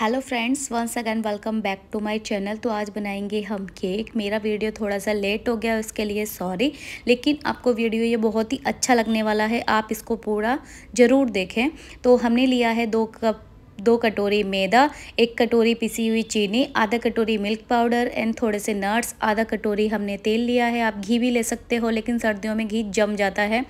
hello friends once again welcome back to my channel तो आज बनाएंगे हम केक मेरा वीडियो थोड़ा सा लेट हो गया उसके लिए सॉरी लेकिन आपको वीडियो ये बहुत ही अच्छा लगने वाला है आप इसको पूरा ज़रूर देखें तो हमने लिया है दो कप दो कटोरी मैदा एक कटोरी पिसी हुई चीनी आधा कटोरी मिल्क पाउडर एंड थोड़े से नट्स आधा कटोरी हमने तेल लिया है आप घी भी ले सकते हो लेकिन सर्दियों में घी जम जाता है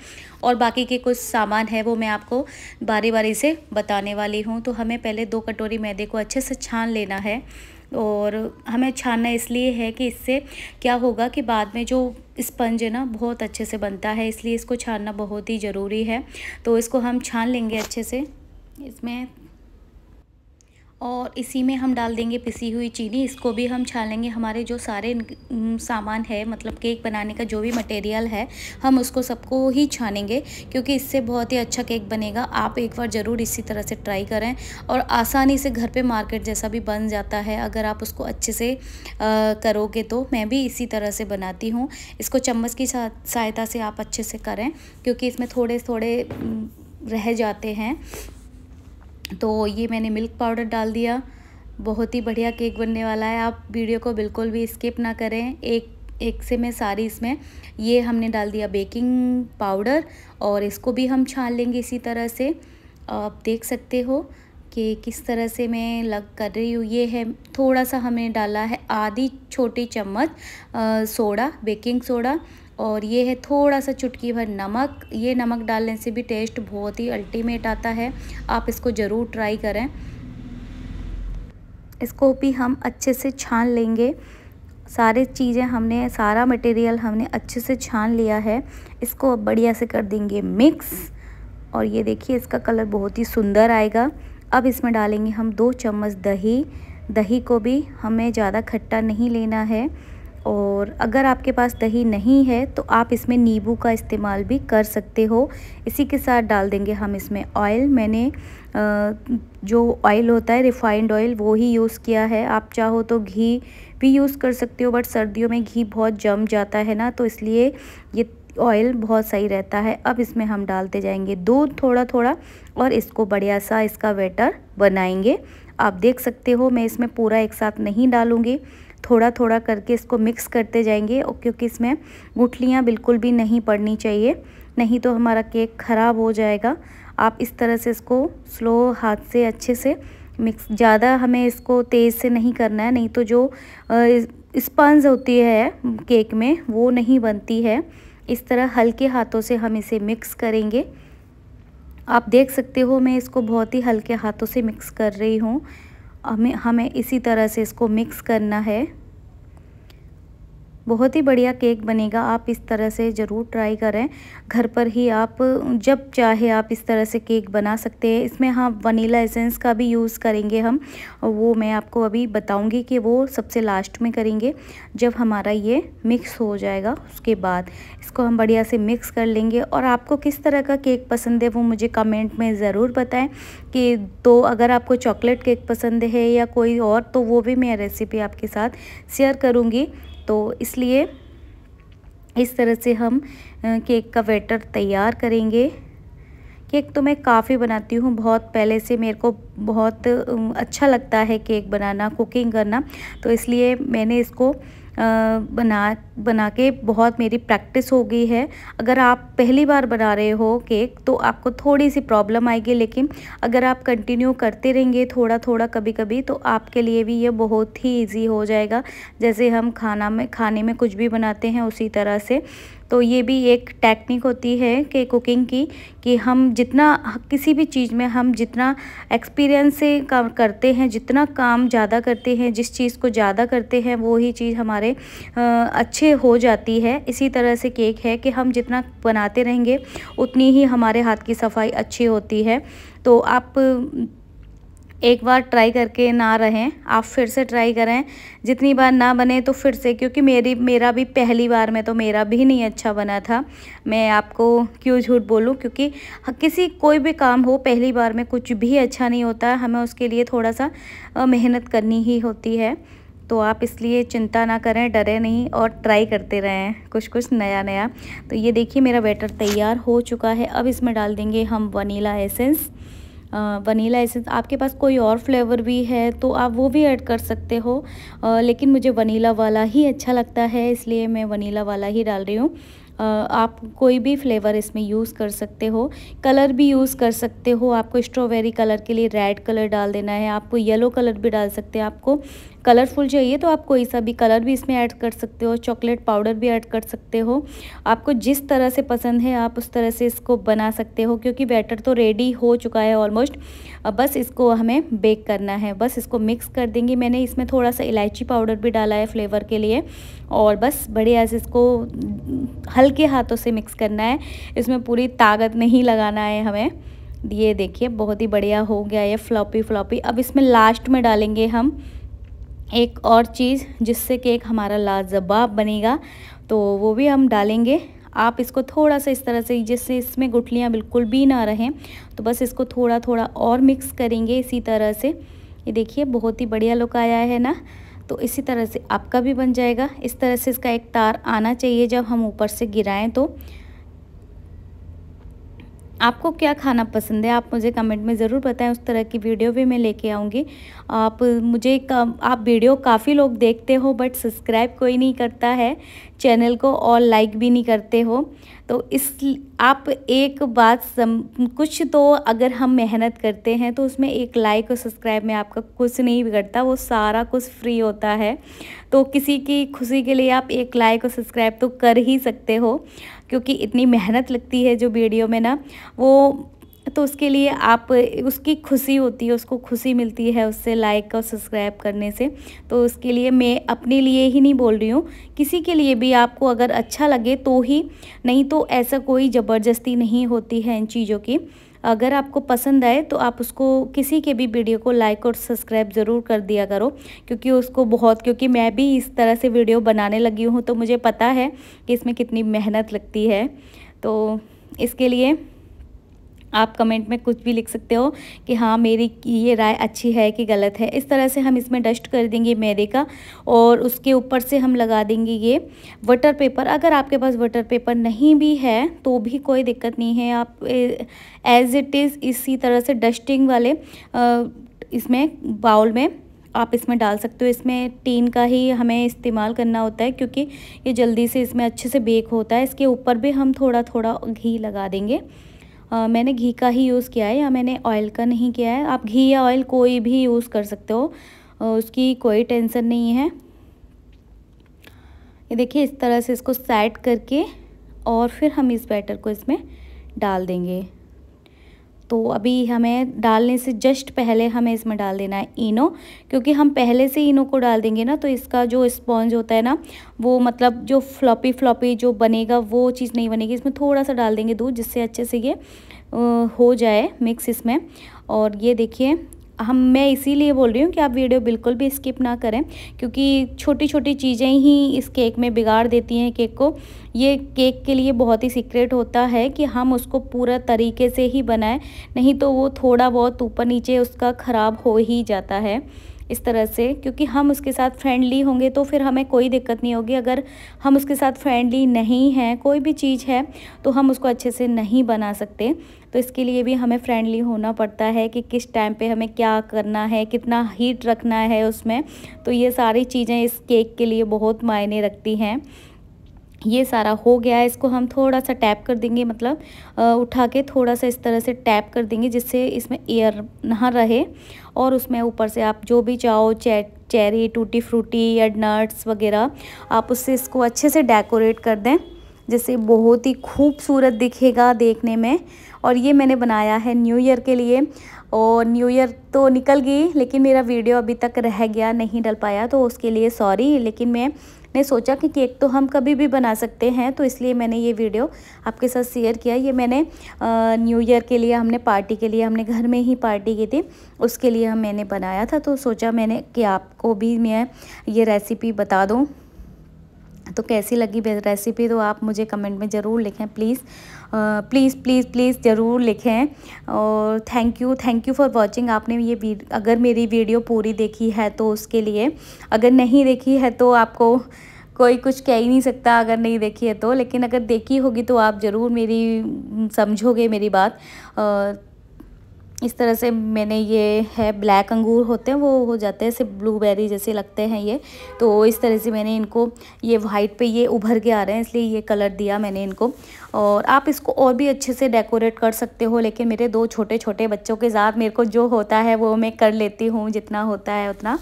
और बाकी के कुछ सामान है वो मैं आपको बारी बारी से बताने वाली हूँ तो हमें पहले दो कटोरी मैदे को अच्छे से छान लेना है और हमें छानना इसलिए है कि इससे क्या होगा कि बाद में जो स्पंज है ना बहुत अच्छे से बनता है इसलिए इसको छानना बहुत ही ज़रूरी है तो इसको हम छान लेंगे अच्छे से इसमें और इसी में हम डाल देंगे पिसी हुई चीनी इसको भी हम छानेंगे हमारे जो सारे सामान है मतलब केक बनाने का जो भी मटेरियल है हम उसको सबको ही छानेंगे क्योंकि इससे बहुत ही अच्छा केक बनेगा आप एक बार ज़रूर इसी तरह से ट्राई करें और आसानी से घर पे मार्केट जैसा भी बन जाता है अगर आप उसको अच्छे से आ, करोगे तो मैं भी इसी तरह से बनाती हूँ इसको चम्मच की सहायता से आप अच्छे से करें क्योंकि इसमें थोड़े थोड़े रह जाते हैं तो ये मैंने मिल्क पाउडर डाल दिया बहुत ही बढ़िया केक बनने वाला है आप वीडियो को बिल्कुल भी स्किप ना करें एक एक से मैं सारी इसमें ये हमने डाल दिया बेकिंग पाउडर और इसको भी हम छान लेंगे इसी तरह से आप देख सकते हो कि किस तरह से मैं लग कर रही हूँ ये है थोड़ा सा हमें डाला है आधी छोटी चम्मच सोडा बेकिंग सोडा और ये है थोड़ा सा चुटकी भर नमक ये नमक डालने से भी टेस्ट बहुत ही अल्टीमेट आता है आप इसको ज़रूर ट्राई करें इसको भी हम अच्छे से छान लेंगे सारे चीज़ें हमने सारा मटेरियल हमने अच्छे से छान लिया है इसको अब बढ़िया से कर देंगे मिक्स और ये देखिए इसका कलर बहुत ही सुंदर आएगा अब इसमें डालेंगे हम दो चम्मच दही दही को भी हमें ज़्यादा खट्टा नहीं लेना है और अगर आपके पास दही नहीं है तो आप इसमें नींबू का इस्तेमाल भी कर सकते हो इसी के साथ डाल देंगे हम इसमें ऑयल मैंने जो ऑयल होता है रिफाइंड ऑयल वो ही यूज़ किया है आप चाहो तो घी भी यूज़ कर सकते हो बट सर्दियों में घी बहुत जम जाता है ना तो इसलिए ये ऑयल बहुत सही रहता है अब इसमें हम डालते जाएंगे दूध थोड़ा थोड़ा और इसको बढ़िया सा इसका वेटर बनाएंगे आप देख सकते हो मैं इसमें पूरा एक साथ नहीं डालूंगी थोड़ा थोड़ा करके इसको मिक्स करते जाएंगे और क्योंकि इसमें गुठलियाँ बिल्कुल भी नहीं पड़नी चाहिए नहीं तो हमारा केक ख़राब हो जाएगा आप इस तरह से इसको स्लो हाथ से अच्छे से मिक्स ज़्यादा हमें इसको तेज़ से नहीं करना है नहीं तो जो स्पंज होती है केक में वो नहीं बनती है इस तरह हल्के हाथों से हम इसे मिक्स करेंगे आप देख सकते हो मैं इसको बहुत ही हल्के हाथों से मिक्स कर रही हूँ हमें हमें इसी तरह से इसको मिक्स करना है बहुत ही बढ़िया केक बनेगा आप इस तरह से ज़रूर ट्राई करें घर पर ही आप जब चाहे आप इस तरह से केक बना सकते हैं इसमें हाँ वनीला एसेंस का भी यूज़ करेंगे हम वो मैं आपको अभी बताऊँगी कि वो सबसे लास्ट में करेंगे जब हमारा ये मिक्स हो जाएगा उसके बाद इसको हम बढ़िया से मिक्स कर लेंगे और आपको किस तरह का केक पसंद है वो मुझे कमेंट में ज़रूर बताएं कि तो अगर आपको चॉकलेट केक पसंद है या कोई और तो वो भी मैं रेसिपी आपके साथ शेयर करूँगी तो इसलिए इस तरह से हम केक का वेटर तैयार करेंगे केक तो मैं काफ़ी बनाती हूँ बहुत पहले से मेरे को बहुत अच्छा लगता है केक बनाना कुकिंग करना तो इसलिए मैंने इसको बना बना के बहुत मेरी प्रैक्टिस हो गई है अगर आप पहली बार बना रहे हो केक तो आपको थोड़ी सी प्रॉब्लम आएगी लेकिन अगर आप कंटिन्यू करते रहेंगे थोड़ा थोड़ा कभी कभी तो आपके लिए भी ये बहुत ही ईजी हो जाएगा जैसे हम खाना में खाने में कुछ भी बनाते हैं उसी तरह से तो ये भी एक टेक्निक होती है कि कुकिंग की कि हम जितना किसी भी चीज़ में हम जितना एक्सपीरियंस से काम करते हैं जितना काम ज़्यादा करते हैं जिस चीज़ को ज़्यादा करते हैं वो ही चीज़ हमारे अच्छे हो जाती है इसी तरह से केक है कि हम जितना बनाते रहेंगे उतनी ही हमारे हाथ की सफाई अच्छी होती है तो आप एक बार ट्राई करके ना रहें आप फिर से ट्राई करें जितनी बार ना बने तो फिर से क्योंकि मेरी मेरा भी पहली बार में तो मेरा भी नहीं अच्छा बना था मैं आपको क्यों झूठ बोलूँ क्योंकि किसी कोई भी काम हो पहली बार में कुछ भी अच्छा नहीं होता हमें उसके लिए थोड़ा सा मेहनत करनी ही होती है तो आप इसलिए चिंता ना करें डरे नहीं और ट्राई करते रहें कुछ कुछ नया नया तो ये देखिए मेरा बैटर तैयार हो चुका है अब इसमें डाल देंगे हम वनीला एसेंस वनीला एसेंस आपके पास कोई और फ्लेवर भी है तो आप वो भी ऐड कर सकते हो लेकिन मुझे वनीला वाला ही अच्छा लगता है इसलिए मैं वनीला वाला ही डाल रही हूँ आप कोई भी फ्लेवर इसमें यूज़ कर सकते हो कलर भी यूज़ कर सकते हो आपको स्ट्रॉबेरी कलर के लिए रेड कलर डाल देना है आपको येलो कलर भी डाल सकते हैं आपको कलरफुल चाहिए तो आप कोई सा भी कलर भी इसमें ऐड कर सकते हो चॉकलेट पाउडर भी ऐड कर सकते हो आपको जिस तरह से पसंद है आप उस तरह से इसको बना सकते हो क्योंकि बैटर तो रेडी हो चुका है ऑलमोस्ट अब बस इसको हमें बेक करना है बस इसको मिक्स कर देंगे मैंने इसमें थोड़ा सा इलायची पाउडर भी डाला है फ्लेवर के लिए और बस बढ़िया से इसको हल्के हाथों से मिक्स करना है इसमें पूरी ताकत नहीं लगाना है हमें ये देखिए बहुत ही बढ़िया हो गया ये फ्लॉपी फ्लॉपी अब इसमें लास्ट में डालेंगे हम एक और चीज़ जिससे केक हमारा लाजवाब बनेगा तो वो भी हम डालेंगे आप इसको थोड़ा सा इस तरह से जिससे इसमें गुठलियाँ बिल्कुल भी ना रहें तो बस इसको थोड़ा थोड़ा और मिक्स करेंगे इसी तरह से ये देखिए बहुत ही बढ़िया लुक आया है ना तो इसी तरह से आपका भी बन जाएगा इस तरह से इसका एक तार आना चाहिए जब हम ऊपर से गिराएं तो आपको क्या खाना पसंद है आप मुझे कमेंट में ज़रूर बताएं उस तरह की वीडियो भी मैं लेके आऊँगी आप मुझे आप वीडियो काफ़ी लोग देखते हो बट सब्सक्राइब कोई नहीं करता है चैनल को और लाइक भी नहीं करते हो तो इस आप एक बात सम, कुछ तो अगर हम मेहनत करते हैं तो उसमें एक लाइक और सब्सक्राइब में आपका कुछ नहीं बिगड़ता वो सारा कुछ फ्री होता है तो किसी की खुशी के लिए आप एक लाइक और सब्सक्राइब तो कर ही सकते हो क्योंकि इतनी मेहनत लगती है जो वीडियो में ना वो तो उसके लिए आप उसकी खुशी होती है उसको खुशी मिलती है उससे लाइक और सब्सक्राइब करने से तो उसके लिए मैं अपने लिए ही नहीं बोल रही हूँ किसी के लिए भी आपको अगर अच्छा लगे तो ही नहीं तो ऐसा कोई ज़बरदस्ती नहीं होती है इन चीज़ों की अगर आपको पसंद आए तो आप उसको किसी के भी वीडियो को लाइक और सब्सक्राइब ज़रूर कर दिया करो क्योंकि उसको बहुत क्योंकि मैं भी इस तरह से वीडियो बनाने लगी हूँ तो मुझे पता है कि इसमें कितनी मेहनत लगती है तो इसके लिए आप कमेंट में कुछ भी लिख सकते हो कि हाँ मेरी ये राय अच्छी है कि गलत है इस तरह से हम इसमें डस्ट कर देंगे मैदे का और उसके ऊपर से हम लगा देंगे ये वटर पेपर अगर आपके पास वटर पेपर नहीं भी है तो भी कोई दिक्कत नहीं है आप एज इट इज़ इसी तरह से डस्टिंग वाले इसमें बाउल में आप इसमें डाल सकते हो इसमें टीन का ही हमें इस्तेमाल करना होता है क्योंकि ये जल्दी से इसमें अच्छे से बेक होता है इसके ऊपर भी हम थोड़ा थोड़ा घी लगा देंगे आ, मैंने घी का ही यूज़ किया है या मैंने ऑयल का नहीं किया है आप घी या ऑयल कोई भी यूज़ कर सकते हो आ, उसकी कोई टेंशन नहीं है ये देखिए इस तरह से इसको सेट करके और फिर हम इस बैटर को इसमें डाल देंगे तो अभी हमें डालने से जस्ट पहले हमें इसमें डाल देना है इनो क्योंकि हम पहले से इनो को डाल देंगे ना तो इसका जो स्पॉन्ज होता है ना वो मतलब जो फ्लॉपी फ्लॉपी जो बनेगा वो चीज़ नहीं बनेगी इसमें थोड़ा सा डाल देंगे दूध जिससे अच्छे से ये हो जाए मिक्स इसमें और ये देखिए हम मैं इसीलिए बोल रही हूँ कि आप वीडियो बिल्कुल भी स्किप ना करें क्योंकि छोटी छोटी चीज़ें ही इस केक में बिगाड़ देती हैं केक को ये केक के लिए बहुत ही सीक्रेट होता है कि हम उसको पूरा तरीके से ही बनाएं नहीं तो वो थोड़ा बहुत ऊपर नीचे उसका ख़राब हो ही जाता है इस तरह से क्योंकि हम उसके साथ फ्रेंडली होंगे तो फिर हमें कोई दिक्कत नहीं होगी अगर हम उसके साथ फ्रेंडली नहीं हैं कोई भी चीज़ है तो हम उसको अच्छे से नहीं बना सकते तो इसके लिए भी हमें फ्रेंडली होना पड़ता है कि किस टाइम पे हमें क्या करना है कितना हीट रखना है उसमें तो ये सारी चीज़ें इस केक के लिए बहुत मायने रखती हैं ये सारा हो गया है इसको हम थोड़ा सा टैप कर देंगे मतलब उठा के थोड़ा सा इस तरह से टैप कर देंगे जिससे इसमें एयर ना रहे और उसमें ऊपर से आप जो भी चाहो चे चेरी टूटी फ्रूटी या नट्स वगैरह आप उससे इसको अच्छे से डेकोरेट कर दें जिससे बहुत ही खूबसूरत दिखेगा देखने में और ये मैंने बनाया है न्यू ईयर के लिए और न्यू ईयर तो निकल गई लेकिन मेरा वीडियो अभी तक रह गया नहीं डल पाया तो उसके लिए सॉरी लेकिन मैं ने सोचा कि केक तो हम कभी भी बना सकते हैं तो इसलिए मैंने ये वीडियो आपके साथ शेयर किया ये मैंने न्यू ईयर के लिए हमने पार्टी के लिए हमने घर में ही पार्टी की थी उसके लिए हम मैंने बनाया था तो सोचा मैंने कि आपको भी मैं ये रेसिपी बता दूँ तो कैसी लगी रेसिपी तो आप मुझे कमेंट में ज़रूर लिखें प्लीज़ प्लीज़ प्लीज़ प्लीज़ ज़रूर लिखें और thank you thank you for watching आपने ये अगर मेरी वीडियो पूरी देखी है तो उसके लिए अगर नहीं देखी है तो आपको कोई कुछ कह ही नहीं सकता अगर नहीं देखी है तो लेकिन अगर देखी होगी तो आप ज़रूर मेरी समझोगे मेरी बात इस तरह से मैंने ये है ब्लैक अंगूर होते हैं वो हो जाते हैं सिर्फ ब्लूबेरी जैसे लगते हैं ये तो इस तरह से मैंने इनको ये वाइट पे ये उभर के आ रहे हैं इसलिए ये कलर दिया मैंने इनको और आप इसको और भी अच्छे से डेकोरेट कर सकते हो लेकिन मेरे दो छोटे छोटे बच्चों के साथ मेरे को जो होता है वो मैं कर लेती हूँ जितना होता है उतना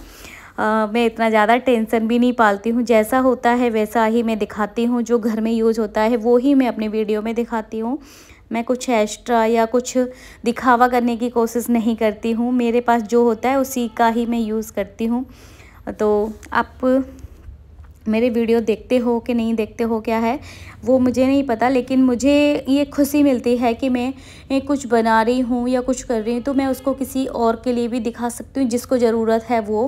आ, मैं इतना ज़्यादा टेंशन भी नहीं पालती हूँ जैसा होता है वैसा ही मैं दिखाती हूँ जो घर में यूज होता है वो ही मैं अपने वीडियो में दिखाती हूँ मैं कुछ एक्स्ट्रा या कुछ दिखावा करने की कोशिश नहीं करती हूँ मेरे पास जो होता है उसी का ही मैं यूज़ करती हूँ तो आप मेरे वीडियो देखते हो कि नहीं देखते हो क्या है वो मुझे नहीं पता लेकिन मुझे ये खुशी मिलती है कि मैं कुछ बना रही हूँ या कुछ कर रही हूँ तो मैं उसको किसी और के लिए भी दिखा सकती हूँ जिसको ज़रूरत है वो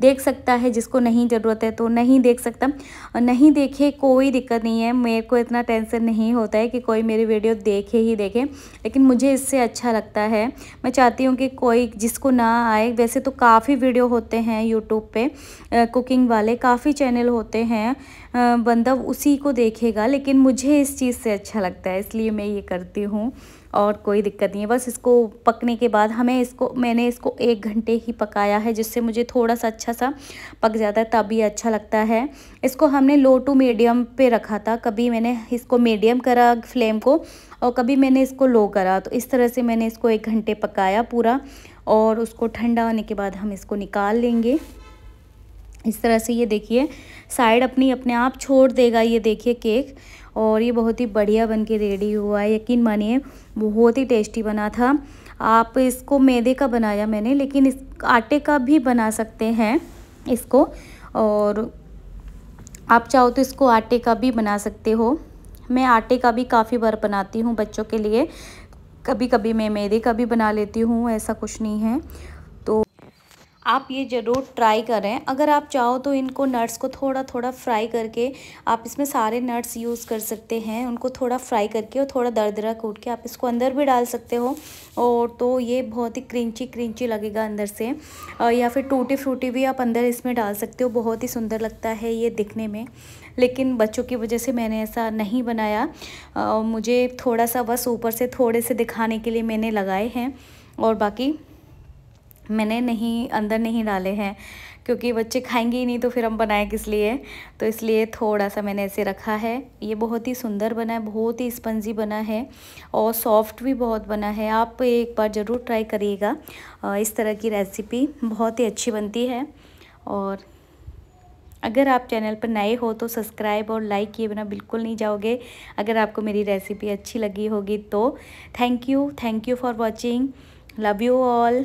देख सकता है जिसको नहीं ज़रूरत है तो नहीं देख सकता और नहीं देखे कोई दिक्कत नहीं है मेरे को इतना टेंसन नहीं होता है कि कोई मेरी वीडियो देखे ही देखे लेकिन मुझे इससे अच्छा लगता है मैं चाहती हूँ कि कोई जिसको ना आए वैसे तो काफ़ी वीडियो होते हैं यूट्यूब पर कुकिंग वाले काफ़ी चैनल होते हैं हैं बंदा उसी को देखेगा लेकिन मुझे इस चीज़ से अच्छा लगता है इसलिए मैं ये करती हूँ और कोई दिक्कत नहीं है बस इसको पकने के बाद हमें इसको मैंने इसको एक घंटे ही पकाया है जिससे मुझे थोड़ा सा अच्छा सा पक जाता है तब ये अच्छा लगता है इसको हमने लो टू मीडियम पे रखा था कभी मैंने इसको मीडियम करा फ्लेम को और कभी मैंने इसको लो करा तो इस तरह से मैंने इसको एक घंटे पकाया पूरा और उसको ठंडा होने के बाद हम इसको निकाल लेंगे इस तरह से ये देखिए साइड अपनी अपने आप छोड़ देगा ये देखिए केक और ये बहुत ही बढ़िया बन के रेडी हुआ है यकीन मानिए बहुत ही टेस्टी बना था आप इसको मैदे का बनाया मैंने लेकिन इस आटे का भी बना सकते हैं इसको और आप चाहो तो इसको आटे का भी बना सकते हो मैं आटे का भी काफ़ी बार बनाती हूँ बच्चों के लिए कभी कभी मैं मैदे का भी बना लेती हूँ ऐसा कुछ नहीं है आप ये ज़रूर ट्राई करें अगर आप चाहो तो इनको नट्स को थोड़ा थोड़ा फ्राई करके आप इसमें सारे नट्स यूज़ कर सकते हैं उनको थोड़ा फ्राई करके और थोड़ा दरदरा कूट के आप इसको अंदर भी डाल सकते हो और तो ये बहुत ही क्रिंची क्रिंची लगेगा अंदर से या फिर टूटी फ्रूटी भी आप अंदर इसमें डाल सकते हो बहुत ही सुंदर लगता है ये दिखने में लेकिन बच्चों की वजह से मैंने ऐसा नहीं बनाया आ, मुझे थोड़ा सा बस ऊपर से थोड़े से दिखाने के लिए मैंने लगाए हैं और बाकी मैंने नहीं अंदर नहीं डाले हैं क्योंकि बच्चे खाएंगे ही नहीं तो फिर हम बनाए किस लिए तो इसलिए थोड़ा सा मैंने ऐसे रखा है ये बहुत ही सुंदर बना है बहुत ही स्पंजी बना है और सॉफ्ट भी बहुत बना है आप एक बार ज़रूर ट्राई करिएगा इस तरह की रेसिपी बहुत ही अच्छी बनती है और अगर आप चैनल पर नए हो तो सब्सक्राइब और लाइक किए बिना बिल्कुल नहीं जाओगे अगर आपको मेरी रेसिपी अच्छी लगी होगी तो thank you thank you for watching love you all